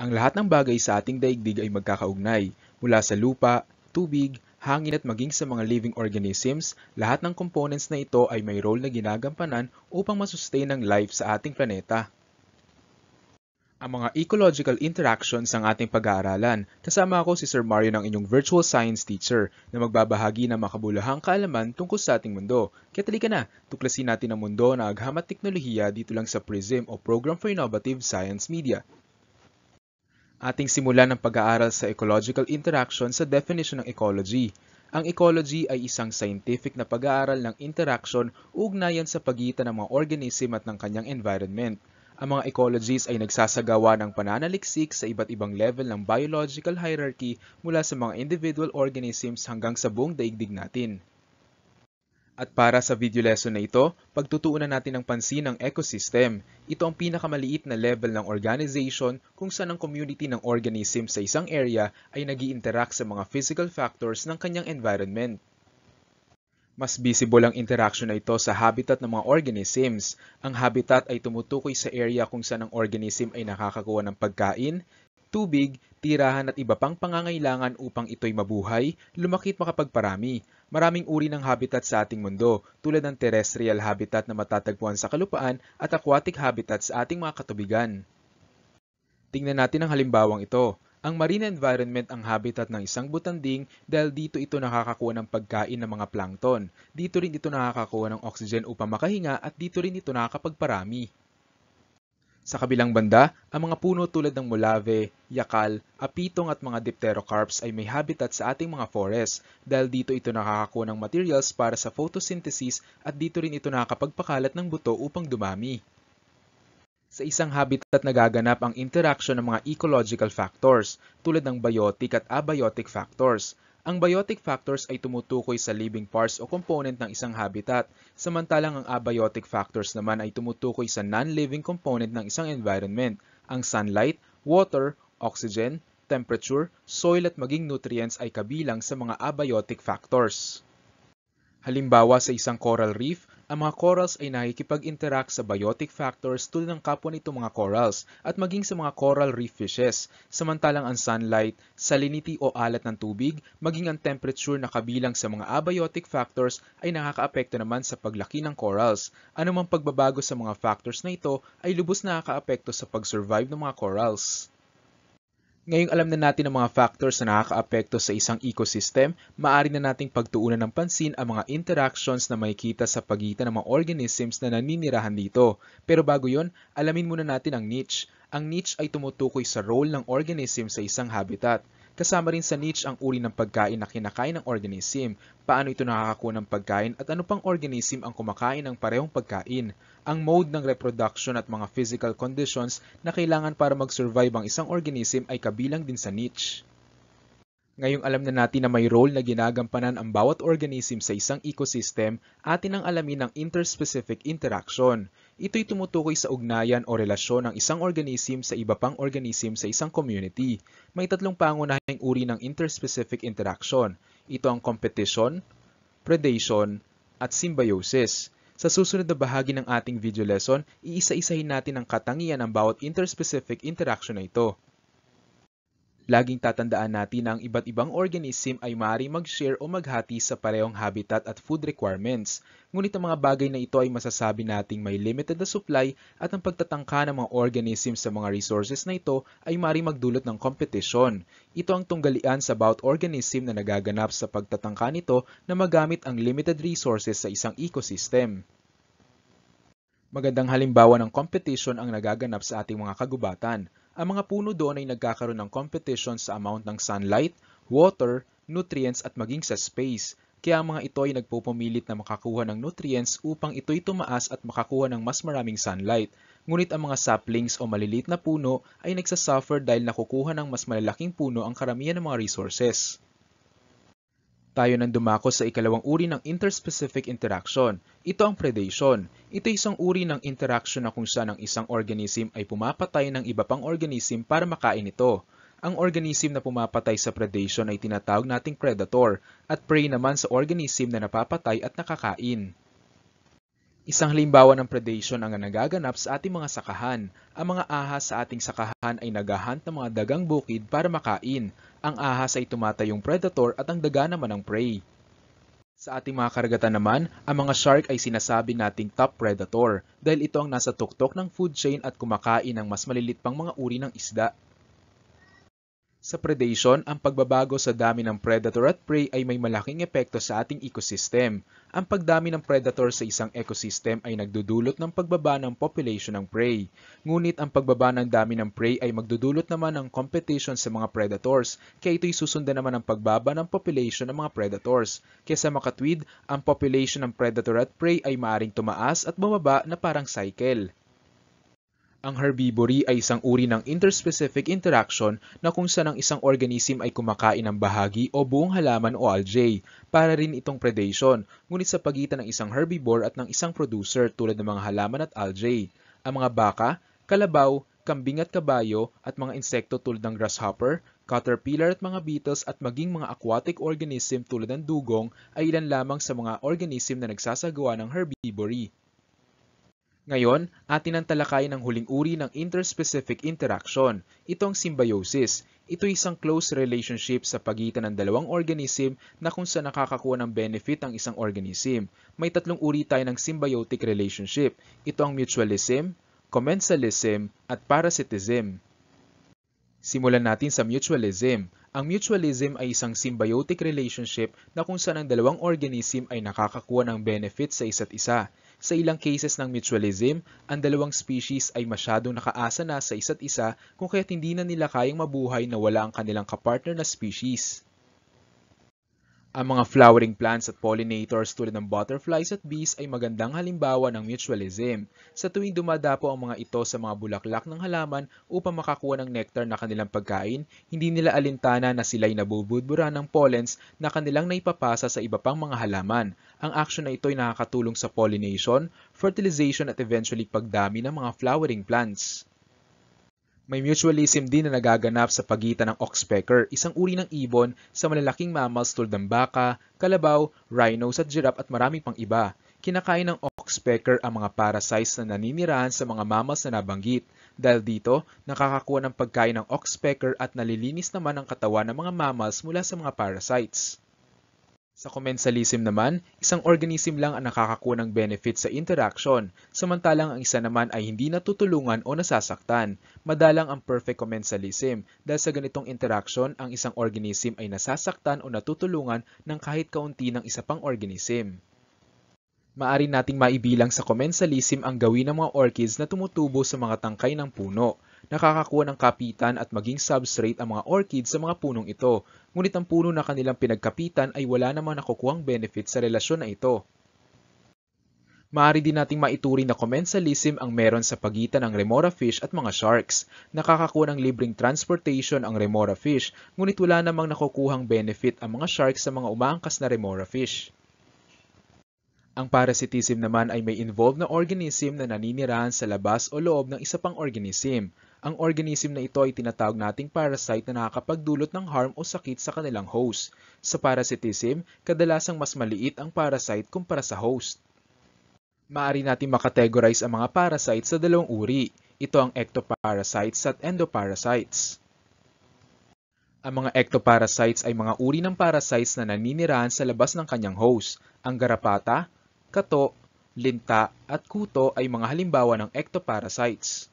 Ang lahat ng bagay sa ating daigdig ay magkakaugnay, mula sa lupa, tubig, hangin at maging sa mga living organisms, lahat ng components na ito ay may role na ginagampanan upang masustain ang life sa ating planeta. Ang mga ecological interactions ang ating pag-aaralan. Kasama ako si Sir Mario ng inyong virtual science teacher na magbabahagi ng makabulahang kaalaman tungkol sa ating mundo. Kaya talika na, tuklasin natin ang mundo na aghamat teknolohiya dito lang sa PRISM o Program for Innovative Science Media ating simulan ang pag-aaral sa ecological interaction sa definition ng ecology. Ang ecology ay isang scientific na pag-aaral ng interaction ugnayan sa pagitan ng mga organism at ng kanyang environment. Ang mga ecologists ay nagsasagawa ng pananaliksik sa iba't ibang level ng biological hierarchy mula sa mga individual organisms hanggang sa buong daigdig natin. At para sa video lesson na ito, pagtutuunan natin ng pansin ang ecosystem. Ito ang pinakamaliit na level ng organization kung saan ang community ng organism sa isang area ay nag interact sa mga physical factors ng kanyang environment. Mas visible ang interaction na ito sa habitat ng mga organisms. Ang habitat ay tumutukoy sa area kung saan ang organism ay nakakakuha ng pagkain, tubig, tirahan at iba pang pangangailangan upang ito'y mabuhay, lumaki at makapagparami. Maraming uri ng habitat sa ating mundo, tulad ng terrestrial habitat na matatagpuan sa kalupaan at aquatic habitat sa ating mga katubigan. Tingnan natin ang halimbawang ito. Ang marine environment ang habitat ng isang butanding dahil dito ito nakakakuha ng pagkain ng mga plankton. Dito rin ito nakakakuha ng oxygen upang makahinga at dito rin ito nakakapagparami. Sa kabilang banda, ang mga puno tulad ng mulave, yakal, apitong at mga dipterocarps ay may habitat sa ating mga forest dahil dito ito nakakakuha ng materials para sa photosynthesis at dito rin ito nakakapagpakalat ng buto upang dumami. Sa isang habitat nagaganap ang interaction ng mga ecological factors tulad ng biotic at abiotic factors ang biotic factors ay tumutukoy sa living parts o component ng isang habitat, samantalang ang abiotic factors naman ay tumutukoy sa non-living component ng isang environment, ang sunlight, water, oxygen, temperature, soil at maging nutrients ay kabilang sa mga abiotic factors. Halimbawa sa isang coral reef, ang mga corals ay nakikipag-interact sa biotic factors tulad ng kapwa nito mga corals at maging sa mga coral reef fishes, samantalang ang sunlight, salinity o alat ng tubig, maging ang temperature na kabilang sa mga abiotic factors ay nakakaapekto naman sa paglaki ng corals. Anumang pagbabago sa mga factors na ito ay lubos nakakaapekto sa pag-survive ng mga corals. Ngayong alam na natin ang mga factors na nakakaapekto sa isang ecosystem, maaari na nating pagtuunan ng pansin ang mga interactions na makikita sa pagitan ng mga organisms na naninirahan dito. Pero bago yon, alamin muna natin ang niche. Ang niche ay tumutukoy sa role ng organism sa isang habitat. Kasama rin sa niche ang uri ng pagkain na kinakain ng organism, paano ito nakakakuha ng pagkain at ano pang organism ang kumakain ng parehong pagkain, ang mode ng reproduction at mga physical conditions na kailangan para mag-survive ang isang organism ay kabilang din sa niche. Ngayong alam na natin na may role na ginagampanan ang bawat organism sa isang ecosystem, atin ang alamin ang interspecific interaction. Ito'y tumutukoy sa ugnayan o relasyon ng isang organism sa iba pang organism sa isang community. May tatlong pangunahing uri ng interspecific interaction. Ito ang competition, predation, at symbiosis. Sa susunod na bahagi ng ating video lesson, iisa-isahin natin ang katangian ng bawat interspecific interaction na ito. Laging tatandaan natin na ang iba't ibang organism ay maaaring mag-share o maghati sa parehong habitat at food requirements, ngunit ang mga bagay na ito ay masasabi nating may limited na supply at ang pagtatangka ng mga organism sa mga resources na ito ay maaaring magdulot ng competition. Ito ang tunggalian sa bout organism na nagaganap sa pagtatangka nito na magamit ang limited resources sa isang ecosystem. Magandang halimbawa ng competition ang nagaganap sa ating mga kagubatan. Ang mga puno doon ay nagkakaroon ng competition sa amount ng sunlight, water, nutrients at maging sa space. Kaya ang mga ito ay nagpupumilit na makakuha ng nutrients upang ito'y tumaas at makakuha ng mas maraming sunlight. Ngunit ang mga saplings o maliliit na puno ay nagsasuffer dahil nakukuha ng mas malalaking puno ang karamihan ng mga resources. Tayo nang dumako sa ikalawang uri ng interspecific interaction. Ito ang predation. Ito isang uri ng interaction na kung saan ang isang organism ay pumapatay ng iba pang organism para makain ito. Ang organism na pumapatay sa predation ay tinatawag nating predator at prey naman sa organism na napapatay at nakakain. Isang halimbawa ng predation ang nagaganap sa ating mga sakahan. Ang mga ahas sa ating sakahan ay nagahant ng mga dagang bukid para makain. Ang ahas ay tumatayong predator at ang daga naman ang prey. Sa ating mga karagatan naman, ang mga shark ay sinasabi nating top predator dahil ito ang nasa tuktok ng food chain at kumakain ng mas malilit pang mga uri ng isda. Sa predation, ang pagbabago sa dami ng predator at prey ay may malaking epekto sa ating ecosystem. Ang pagdami ng predator sa isang ecosystem ay nagdudulot ng pagbaba ng population ng prey. Ngunit ang pagbaba ng dami ng prey ay magdudulot naman ng competition sa mga predators, kaya ito'y susundan naman ng pagbaba ng population ng mga predators. Kesa makatwid, ang population ng predator at prey ay maaring tumaas at bumaba na parang cycle. Ang herbivory ay isang uri ng interspecific interaction na kung saan ang isang organism ay kumakain ng bahagi o buong halaman o algae. Para rin itong predation, ngunit sa pagitan ng isang herbivore at ng isang producer tulad ng mga halaman at algae. Ang mga baka, kalabaw, kambing at kabayo at mga insekto tulad ng grasshopper, caterpillar at mga beetles at maging mga aquatic organism tulad ng dugong ay ilan lamang sa mga organism na nagsasagawa ng herbivory. Ngayon, atin ang talakayin ang huling uri ng interspecific interaction. itong symbiosis. Ito isang close relationship sa pagitan ng dalawang organism na kung saan nakakakuha ng benefit ang isang organism. May tatlong uri tayo ng symbiotic relationship. Ito ang mutualism, commensalism, at parasitism. Simulan natin sa mutualism. Ang mutualism ay isang symbiotic relationship na kung saan ang dalawang organism ay nakakakuha ng benefit sa isa't isa. Sa ilang cases ng mutualism, ang dalawang species ay masyadong nakaasa na sa isa't isa kung kaya't hindi na nila kayang mabuhay na wala ang kanilang kapartner na species. Ang mga flowering plants at pollinators tulad ng butterflies at bees ay magandang halimbawa ng mutualism sa tuwing dumadapo ang mga ito sa mga bulaklak ng halaman upang makakuha ng nectar na kanilang pagkain, hindi nila alintana na sila'y nabubudbura ng pollens na kanilang naipapasa sa iba pang mga halaman. Ang aksyon na ito ay nakakatulong sa pollination, fertilization at eventually pagdami ng mga flowering plants. May mutualism din na nagaganap sa pagitan ng oxpecker, isang uri ng ibon sa malalaking mammals tulad ng baka, kalabaw, rhinos at giraffe at marami pang iba. Kinakain ng oxpecker ang mga parasites na naninirahan sa mga mammals na nabanggit. Dahil dito, nakakakuha ng pagkain ng oxpecker at nalilinis naman ang katawan ng mga mammals mula sa mga parasites. Sa commensalism naman, isang organism lang ang nakakakuha ng benefit sa interaction, samantalang ang isa naman ay hindi natutulungan o nasasaktan. Madalang ang perfect commensalism dahil sa ganitong interaction, ang isang organism ay nasasaktan o natutulungan ng kahit kaunti ng isa pang organism. Maari nating maibilang sa commensalism ang gawin ng mga orchids na tumutubo sa mga tangkay ng puno nakakakuha ng kapitan at maging substrate ang mga orchid sa mga punong ito, ngunit ang puno na kanilang pinagkapitan ay wala namang nakukuhang benefit sa relasyon na ito. Maaari din nating maituring na commensalism ang meron sa pagitan ng remora fish at mga sharks. Nakakakuha ng libreng transportation ang remora fish, ngunit wala namang nakukuhang benefit ang mga sharks sa mga umaangkas na remora fish. Ang parasitism naman ay may involved na organism na naninirahan sa labas o loob ng isa pang organism. Ang organism na ito ay tinatawag nating parasite na nakakapagdulot ng harm o sakit sa kanilang host. Sa parasitism, kadalasang mas maliit ang parasite kumpara sa host. Maari natin makategorize ang mga parasites sa dalawang uri. Ito ang ectoparasites at endoparasites. Ang mga ectoparasites ay mga uri ng parasites na naninirahan sa labas ng kanyang host. Ang garapata, kato, linta, at kuto ay mga halimbawa ng ectoparasites.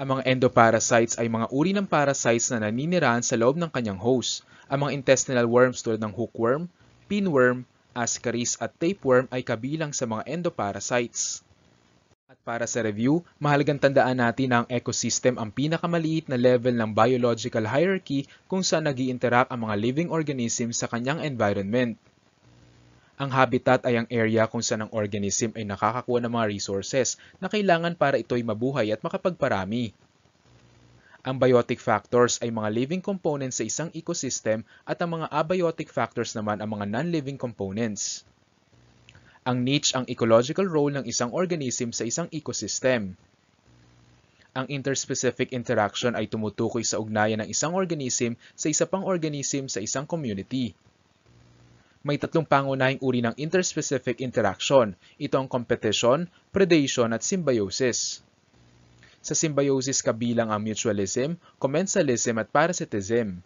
Ang mga endoparasites ay mga uri ng parasites na naninirahan sa loob ng kanyang host. Ang mga intestinal worms tulad ng hookworm, pinworm, ascaris at tapeworm ay kabilang sa mga endoparasites. At para sa review, mahalagang tandaan natin na ang ecosystem ang pinakamaliit na level ng biological hierarchy kung saan nag interact ang mga living organisms sa kanyang environment. Ang habitat ay ang area kung saan ang organism ay nakakakuha ng mga resources na kailangan para ito'y mabuhay at makapagparami. Ang biotic factors ay mga living components sa isang ecosystem at ang mga abiotic factors naman ang mga non-living components. Ang niche ang ecological role ng isang organism sa isang ecosystem. Ang interspecific interaction ay tumutukoy sa ugnayan ng isang organism sa isa pang organism sa isang community. May tatlong pangunahing uri ng interspecific interaction. Ito ang competition, predation at symbiosis. Sa symbiosis kabilang ang mutualism, commensalism at parasitism.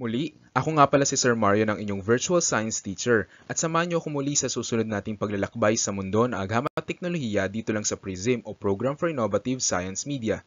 Muli, ako nga pala si Sir Mario ng inyong virtual science teacher at samahan niyo ako muli sa susunod nating paglalakbay sa mundo ng at teknolohiya dito lang sa PRISM o Program for Innovative Science Media.